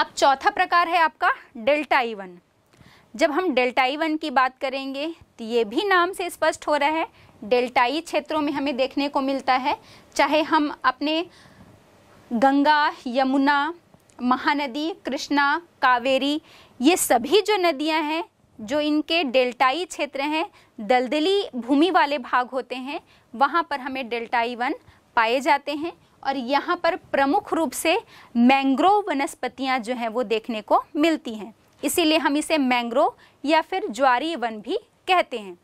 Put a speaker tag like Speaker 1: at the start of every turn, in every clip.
Speaker 1: अब चौथा प्रकार है आपका डेल्टा ई वन जब हम डेल्टा ई वन की बात करेंगे तो ये भी नाम से स्पष्ट हो रहा है डेल्टाई क्षेत्रों में हमें देखने को मिलता है चाहे हम अपने गंगा यमुना महानदी कृष्णा कावेरी ये सभी जो नदियां हैं जो इनके डेल्टाई क्षेत्र हैं दलदली भूमि वाले भाग होते हैं वहाँ पर हमें डेल्टाई वन पाए जाते हैं और यहाँ पर प्रमुख रूप से मैंग्रोव वनस्पतियाँ जो हैं वो देखने को मिलती हैं इसीलिए हम इसे मैंग्रोव या फिर ज्वारी वन भी कहते हैं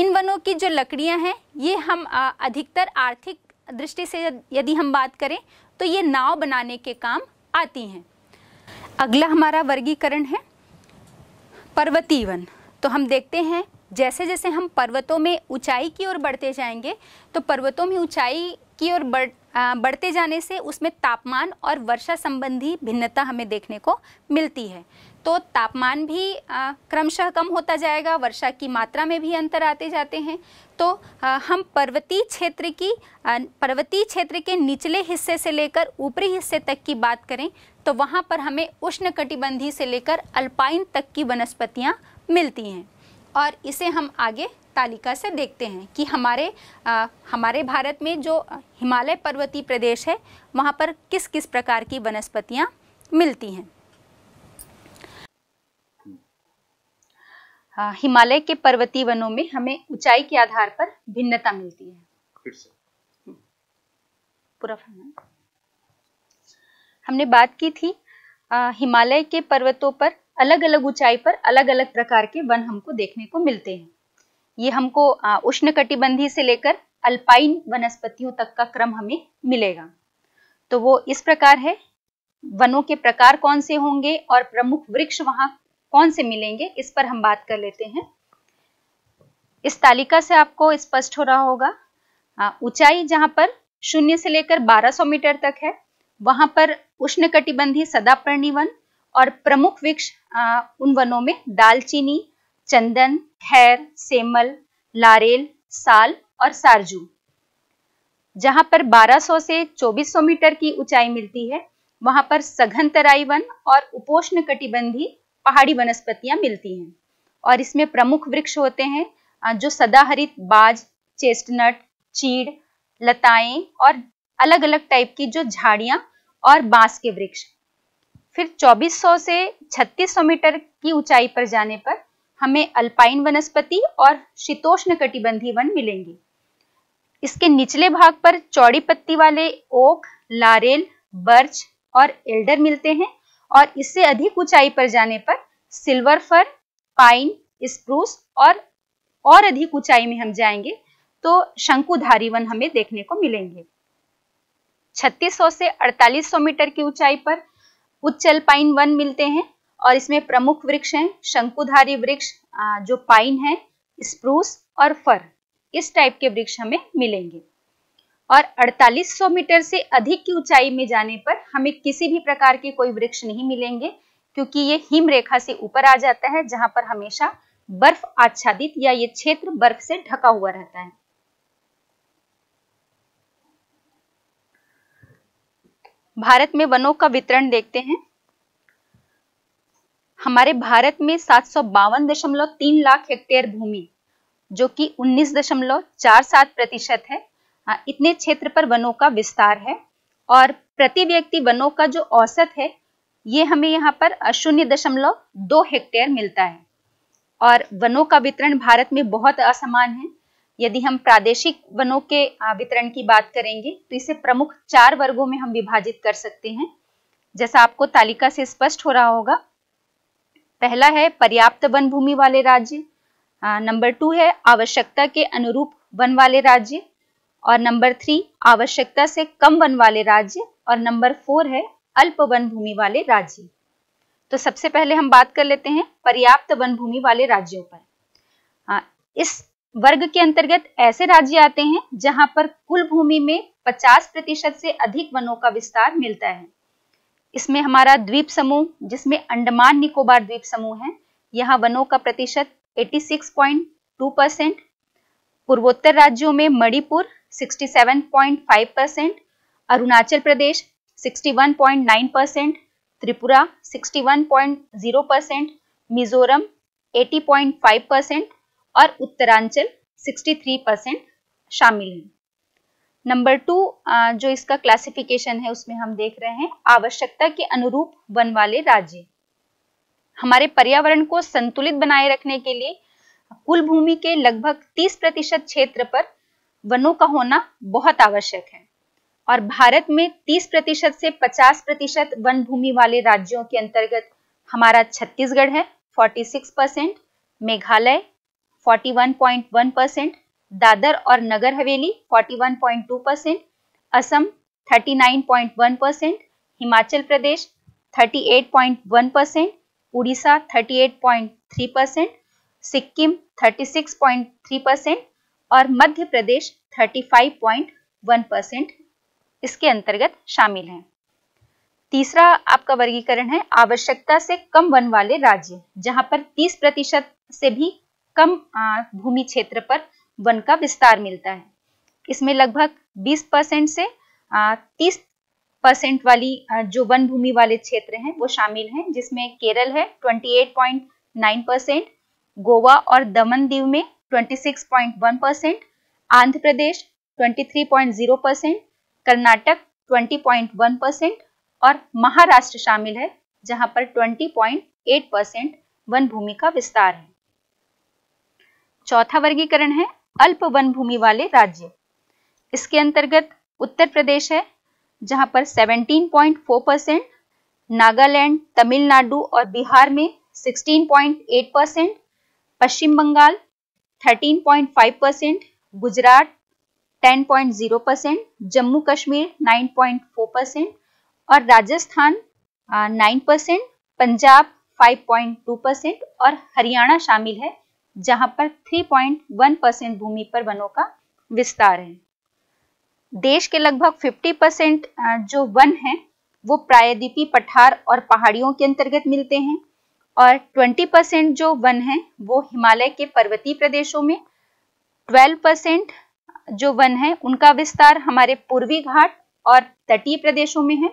Speaker 1: इन वनों की जो लकड़ियां हैं ये हम अधिकतर आर्थिक दृष्टि से यदि हम बात करें तो ये नाव बनाने के काम आती हैं अगला हमारा वर्गीकरण है पर्वतीय वन तो हम देखते हैं जैसे जैसे हम पर्वतों में ऊंचाई की ओर बढ़ते जाएंगे तो पर्वतों में ऊंचाई की ओर बढ़ बढ़ते जाने से उसमें तापमान और वर्षा संबंधी भिन्नता हमें देखने को मिलती है तो तापमान भी क्रमशः कम होता जाएगा वर्षा की मात्रा में भी अंतर आते जाते हैं तो आ, हम पर्वतीय क्षेत्र की पर्वतीय क्षेत्र के निचले हिस्से से लेकर ऊपरी हिस्से तक की बात करें तो वहाँ पर हमें उष्ण कटिबंधी से लेकर अल्पाइन तक की वनस्पतियाँ मिलती हैं और इसे हम आगे तालिका से देखते हैं कि हमारे आ, हमारे भारत में जो हिमालय पर्वतीय प्रदेश है वहाँ पर किस किस प्रकार की वनस्पतियाँ मिलती हैं हिमालय के पर्वतीय वनों में हमें ऊंचाई के आधार पर भिन्नता मिलती है हम्म। पूरा हमने बात की थी हिमालय के पर्वतों पर अलग अलग ऊंचाई पर अलग अलग प्रकार के वन हमको देखने को मिलते हैं ये हमको उष्ण कटिबंधी से लेकर अल्पाइन वनस्पतियों तक का क्रम हमें मिलेगा तो वो इस प्रकार है वनों के प्रकार कौन से होंगे और प्रमुख वृक्ष वहां कौन से मिलेंगे इस पर हम बात कर लेते हैं इस तालिका से आपको स्पष्ट हो रहा होगा ऊंचाई जहां पर शून्य से लेकर 1200 मीटर तक है वहां पर उष्ण कटिबंधी सदापर्णी वन और प्रमुख वृक्ष उन वनों में दालचीनी चंदन खैर सेमल लारेल साल और सारजू जहां पर 1200 से 2400 मीटर की ऊंचाई मिलती है वहां पर सघन तराई वन और उपोष्ण कटिबंधी पहाड़ी वनस्पतियां मिलती हैं और इसमें प्रमुख वृक्ष होते हैं जो सदाहरित बाज चेस्टनट चीड़ लताएं और अलग अलग टाइप की जो झाड़ियां और बांस के वृक्ष फिर 2400 से 3600 मीटर की ऊंचाई पर जाने पर हमें अल्पाइन वनस्पति और शीतोष्ण कटिबंधी वन मिलेंगे इसके निचले भाग पर चौड़ी पत्ती वाले ओक लारेल बर्च और एल्डर मिलते हैं और इससे अधिक ऊंचाई पर जाने पर सिल्वर फर पाइन स्प्रूस और और अधिक ऊंचाई में हम जाएंगे तो शंकुधारी वन हमें देखने को मिलेंगे 3600 से 4800 मीटर की ऊंचाई पर उच्चल पाइन वन मिलते हैं और इसमें प्रमुख वृक्ष हैं शंकुधारी वृक्ष जो पाइन है स्प्रूस और फर इस टाइप के वृक्ष हमें मिलेंगे और 4800 मीटर से अधिक की ऊंचाई में जाने पर हमें किसी भी प्रकार के कोई वृक्ष नहीं मिलेंगे क्योंकि ये हिम रेखा से ऊपर आ जाता है जहां पर हमेशा बर्फ आच्छादित या ये क्षेत्र बर्फ से ढका हुआ रहता है भारत में वनों का वितरण देखते हैं हमारे भारत में सात लाख हेक्टेयर भूमि जो कि 19.47 प्रतिशत है इतने क्षेत्र पर वनों का विस्तार है और प्रति व्यक्ति वनों का जो औसत है ये हमें यहाँ पर शून्य दशमलव दो हेक्टेयर मिलता है और वनों का वितरण भारत में बहुत असमान है यदि हम प्रादेशिक वनों के वितरण की बात करेंगे तो इसे प्रमुख चार वर्गों में हम विभाजित कर सकते हैं जैसा आपको तालिका से स्पष्ट हो रहा होगा पहला है पर्याप्त वन भूमि वाले राज्य नंबर टू है आवश्यकता के अनुरूप वन वाले राज्य और नंबर थ्री आवश्यकता से कम वन वाले राज्य और नंबर फोर है अल्प वन भूमि वाले राज्य तो सबसे पहले हम बात कर लेते हैं पर्याप्त वन भूमि वाले राज्यों पर इस वर्ग के अंतर्गत ऐसे राज्य आते हैं जहां पर कुल भूमि में 50 प्रतिशत से अधिक वनों का विस्तार मिलता है इसमें हमारा द्वीप समूह जिसमें अंडमान निकोबार द्वीप समूह है यहाँ वनों का प्रतिशत 86.2 परसेंट पूर्वोत्तर राज्यों में Manipur 67.5 percent Arunachal Pradesh 61.9 percent Tripura 61.0 percent Mizoram 80.5 percent और उत्तरांचल 63 परसेंट शामिल हैं नंबर टू जो इसका क्लासिफिकेशन है उसमें हम देख रहे हैं आवश्यकता के अनुरूप वन वाले राज्य हमारे पर्यावरण को संतुलित बनाए रखने के लिए कुल भूमि के लगभग 30 प्रतिशत क्षेत्र पर वनों का होना बहुत आवश्यक है और भारत में 30 प्रतिशत से 50 प्रतिशत वन भूमि वाले राज्यों के अंतर्गत हमारा छत्तीसगढ़ है 46 परसेंट मेघालय 41.1 परसेंट दादर और Nagar Haveli 41.2 percent Assam 39.1 percent Himachal Pradesh 38.1 percent Orissa 38.3 percent Sikkim 36.3 percent और मध्य प्रदेश 35.1 परसेंट इसके अंतर्गत शामिल हैं तीसरा आपका वर्गीकरण है आवश्यकता से कम वन वाले राज्य जहां पर 30 प्रतिशत से भी कम भूमि क्षेत्र पर वन का विस्तार मिलता है इसमें लगभग 20 परसेंट से 30 परसेंट वाली जो वन भूमि वाले क्षेत्र हैं वो शामिल हैं जिसमें केरल है 28.9 परसेंट गोवा और दमन दीव में 26.1 percent Andhra Pradesh 23.0 percent Karnataka 20.1 percent और महाराष्ट्र शामिल है जहां पर 20.8 परसेंट वन भूमि का विस्तार है चौथा वर्गीकरण है अल्प वन भूमि वाले राज्य इसके अंतर्गत उत्तर प्रदेश है जहां पर 17.4 परसेंट नागालैंड तमिलनाडु और बिहार में 16.8 percent Paschim Bengal 13.5 percent Gujarat 10.0 percent Jammu Kashmir 9.4 percent और राजस्थान 9 परसेंट पंजाब 5.2 परसेंट और हरियाणा शामिल है जहां पर 3.1 परसेंट भूमि पर वनों का विस्तार है देश के लगभग 50 परसेंट जो वन है वो प्रायद्वीपी पठार और पहाड़ियों के अंतर्गत मिलते हैं और 20 परसेंट जो वन है वो हिमालय के पर्वतीय प्रदेशों में 12 परसेंट जो वन है उनका विस्तार हमारे पूर्वी घाट और तटीय प्रदेशों में है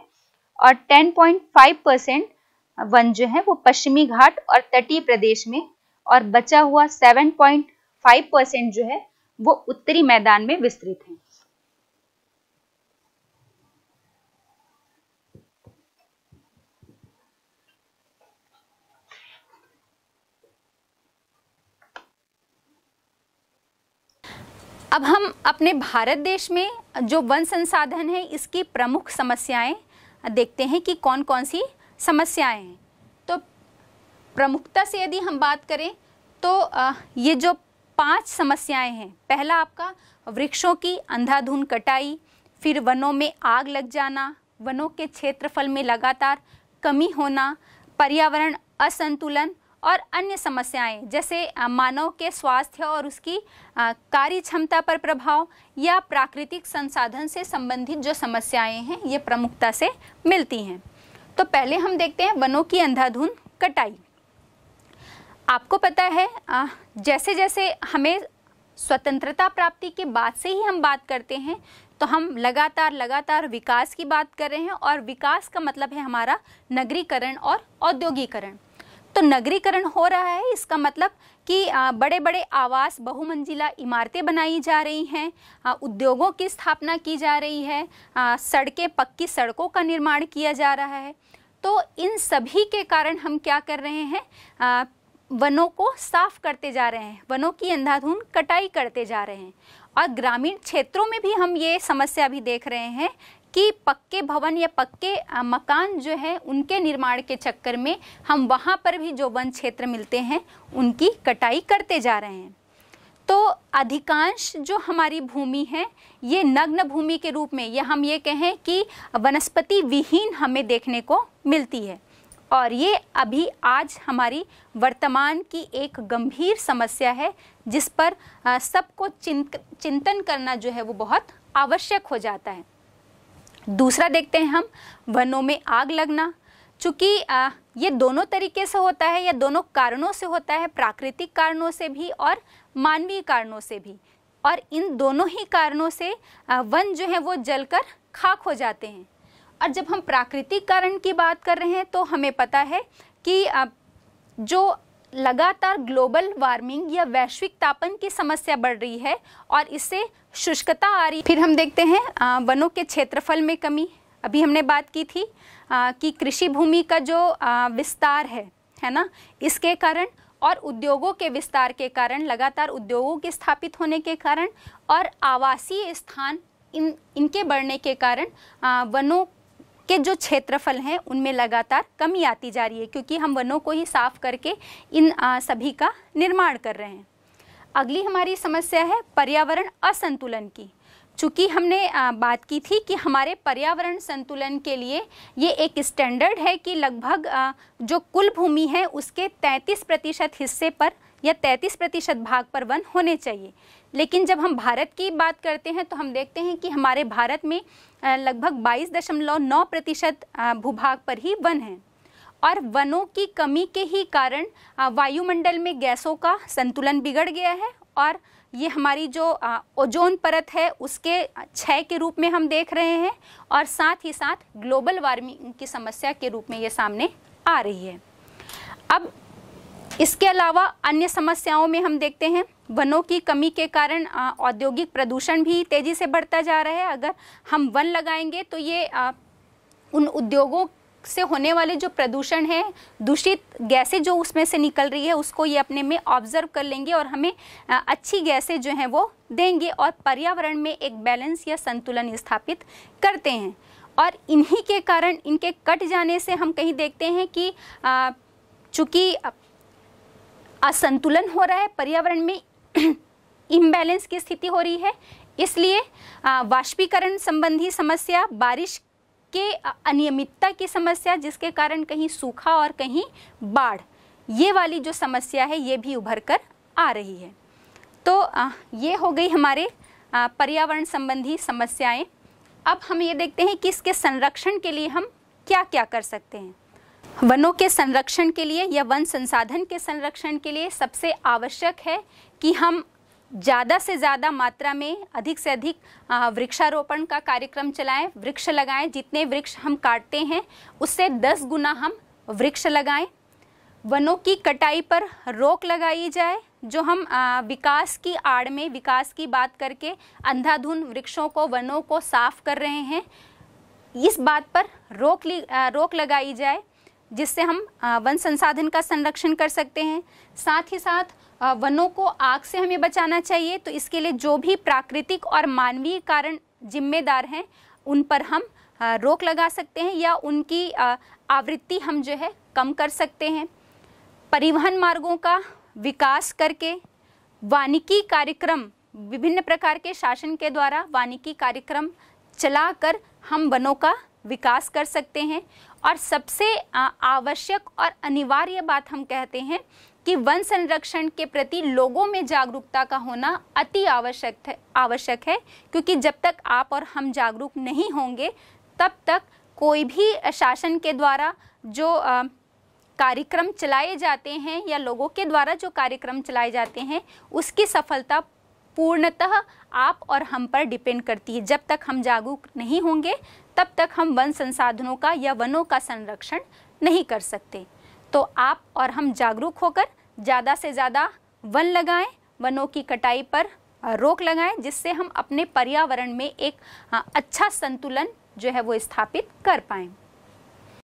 Speaker 1: और 10.5 परसेंट वन जो है वो पश्चिमी घाट और तटीय प्रदेश में और बचा हुआ 7.5 परसेंट जो है वो उत्तरी मैदान में विस्तृत है अब हम अपने भारत देश में जो वन संसाधन है इसकी प्रमुख समस्याएं देखते हैं कि कौन कौन सी समस्याएं हैं प्रमुखता से यदि हम बात करें तो ये जो पांच समस्याएं हैं पहला आपका वृक्षों की अंधाधुन कटाई फिर वनों में आग लग जाना वनों के क्षेत्रफल में लगातार कमी होना पर्यावरण असंतुलन और अन्य समस्याएं जैसे मानव के स्वास्थ्य और उसकी कार्य क्षमता पर प्रभाव या प्राकृतिक संसाधन से संबंधित जो समस्याएं हैं ये प्रमुखता से मिलती हैं तो पहले हम देखते हैं वनों की अंधाधुन कटाई आपको पता है जैसे जैसे हमें स्वतंत्रता प्राप्ति के बाद से ही हम बात करते हैं तो हम लगातार लगातार विकास की बात कर रहे हैं और विकास का मतलब है हमारा नगरीकरण और औद्योगिकरण तो नगरीकरण हो रहा है इसका मतलब कि बड़े बड़े आवास बहुमंजिला इमारतें बनाई जा रही हैं उद्योगों की स्थापना की जा रही है सड़कें पक्की सड़कों का निर्माण किया जा रहा है तो इन सभी के कारण हम क्या कर रहे हैं वनों को साफ करते जा रहे हैं वनों की अंधाधुंध कटाई करते जा रहे हैं और ग्रामीण क्षेत्रों में भी हम ये समस्या भी देख रहे हैं कि पक्के भवन या पक्के मकान जो है उनके निर्माण के चक्कर में हम वहाँ पर भी जो वन क्षेत्र मिलते हैं उनकी कटाई करते जा रहे हैं तो अधिकांश जो हमारी भूमि है ये नग्न भूमि के रूप में या हम ये कहें कि वनस्पति विहीन हमें देखने को मिलती है और ये अभी आज हमारी वर्तमान की एक गंभीर समस्या है जिस पर सबको चिंत चिंतन करना जो है वो बहुत आवश्यक हो जाता है दूसरा देखते हैं हम वनों में आग लगना चूँकि ये दोनों तरीके से होता है या दोनों कारणों से होता है प्राकृतिक कारणों से भी और मानवीय कारणों से भी और इन दोनों ही कारणों से वन जो है वो जलकर खाक हो जाते हैं और जब हम प्राकृतिक कारण की बात कर रहे हैं तो हमें पता है कि जो लगातार ग्लोबल वार्मिंग या वैश्विक तापन की समस्या बढ़ रही है और इससे शुष्कता आ रही फिर हम देखते हैं वनों के क्षेत्रफल में कमी अभी हमने बात की थी कि कृषि भूमि का जो विस्तार है है ना इसके कारण और उद्योगों के विस्तार के कारण लगातार उद्योगों के स्थापित होने के कारण और आवासीय स्थान इन इनके बढ़ने के कारण वनों के जो क्षेत्रफल हैं उनमें लगातार कमी आती जा रही है क्योंकि हम वनों को ही साफ करके इन सभी का निर्माण कर रहे हैं अगली हमारी समस्या है पर्यावरण असंतुलन की चूँकि हमने बात की थी कि हमारे पर्यावरण संतुलन के लिए ये एक स्टैंडर्ड है कि लगभग जो कुल भूमि है उसके 33 प्रतिशत हिस्से पर या 33 प्रतिशत भाग पर वन होने चाहिए लेकिन जब हम भारत की बात करते हैं तो हम देखते हैं कि हमारे भारत में लगभग 22.9 प्रतिशत भूभाग पर ही वन है और वनों की कमी के ही कारण वायुमंडल में गैसों का संतुलन बिगड़ गया है और ये हमारी जो ओजोन परत है उसके क्षय के रूप में हम देख रहे हैं और साथ ही साथ ग्लोबल वार्मिंग की समस्या के रूप में ये सामने आ रही है अब इसके अलावा अन्य समस्याओं में हम देखते हैं वनों की कमी के कारण औद्योगिक प्रदूषण भी तेज़ी से बढ़ता जा रहा है अगर हम वन लगाएंगे तो ये उन उद्योगों से होने वाले जो प्रदूषण है दूषित गैसें जो उसमें से निकल रही है उसको ये अपने में ऑब्जर्व कर लेंगे और हमें अच्छी गैसें जो हैं वो देंगे और पर्यावरण में एक बैलेंस या संतुलन स्थापित करते हैं और इन्हीं के कारण इनके कट जाने से हम कहीं देखते हैं कि चूँकि असंतुलन हो रहा है पर्यावरण में इम्बैलेंस की स्थिति हो रही है इसलिए वाष्पीकरण संबंधी समस्या बारिश के अनियमितता की समस्या जिसके कारण कहीं सूखा और कहीं बाढ़ ये वाली जो समस्या है ये भी उभर कर आ रही है तो ये हो गई हमारे पर्यावरण संबंधी समस्याएं अब हम ये देखते हैं कि इसके संरक्षण के लिए हम क्या क्या कर सकते हैं वनों के संरक्षण के लिए या वन संसाधन के संरक्षण के लिए सबसे आवश्यक है कि हम ज़्यादा से ज़्यादा मात्रा में अधिक से अधिक वृक्षारोपण का कार्यक्रम चलाएं वृक्ष लगाएं जितने वृक्ष हम काटते हैं उससे दस गुना हम वृक्ष लगाएं वनों की कटाई पर रोक लगाई जाए जो हम विकास की आड़ में विकास की बात करके अंधाधुन वृक्षों को वनों को साफ कर रहे हैं इस बात पर रोक ली रोक लगाई जाए जिससे हम वन संसाधन का संरक्षण कर सकते हैं साथ ही साथ वनों को आग से हमें बचाना चाहिए तो इसके लिए जो भी प्राकृतिक और मानवीय कारण जिम्मेदार हैं उन पर हम रोक लगा सकते हैं या उनकी आवृत्ति हम जो है कम कर सकते हैं परिवहन मार्गों का विकास करके वानिकी कार्यक्रम विभिन्न प्रकार के शासन के द्वारा वानिकी कार्यक्रम चलाकर हम वनों का विकास कर सकते हैं और सबसे आवश्यक और अनिवार्य बात हम कहते हैं कि वन संरक्षण के प्रति लोगों में जागरूकता का होना अति आवश्यक है आवश्यक है क्योंकि जब तक आप और हम जागरूक नहीं होंगे तब तक कोई भी शासन के द्वारा जो कार्यक्रम चलाए जाते हैं या लोगों के द्वारा जो कार्यक्रम चलाए जाते हैं उसकी सफलता पूर्णतः आप और हम पर डिपेंड करती है जब तक हम जागरूक नहीं होंगे तब तक हम वन संसाधनों का या वनों का संरक्षण नहीं कर सकते तो आप और हम जागरूक होकर ज़्यादा से ज़्यादा वन लगाएं वनों की कटाई पर रोक लगाएं जिससे हम अपने पर्यावरण में एक हाँ, अच्छा संतुलन जो है वो स्थापित कर पाएँ